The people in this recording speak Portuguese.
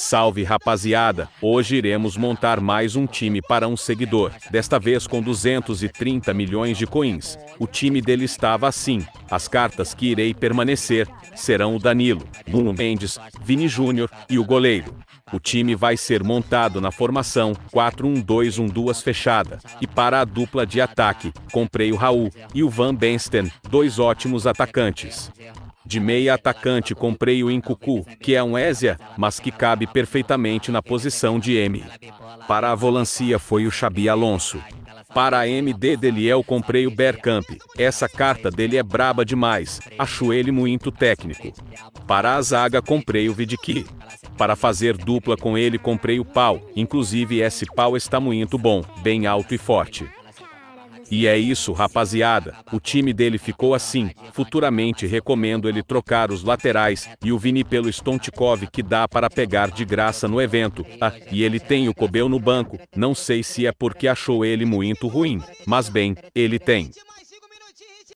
Salve rapaziada! Hoje iremos montar mais um time para um seguidor, desta vez com 230 milhões de coins. O time dele estava assim. As cartas que irei permanecer serão o Danilo, Bruno Mendes, Vini Júnior e o goleiro. O time vai ser montado na formação 4-1-2-1-2 fechada. E para a dupla de ataque, comprei o Raul e o Van Bensten, dois ótimos atacantes. De meia atacante comprei o Incucu, que é um Ézia, mas que cabe perfeitamente na posição de M. Para a volancia foi o Xabi Alonso. Para a MD eu comprei o Bergkamp. Essa carta dele é braba demais, acho ele muito técnico. Para a zaga comprei o Vidiqui. Para fazer dupla com ele comprei o pau, inclusive esse pau está muito bom, bem alto e forte. E é isso, rapaziada. O time dele ficou assim. Futuramente recomendo ele trocar os laterais e o Vini pelo Stontikov que dá para pegar de graça no evento. Ah, e ele tem o Cobel no banco. Não sei se é porque achou ele muito ruim, mas bem, ele tem.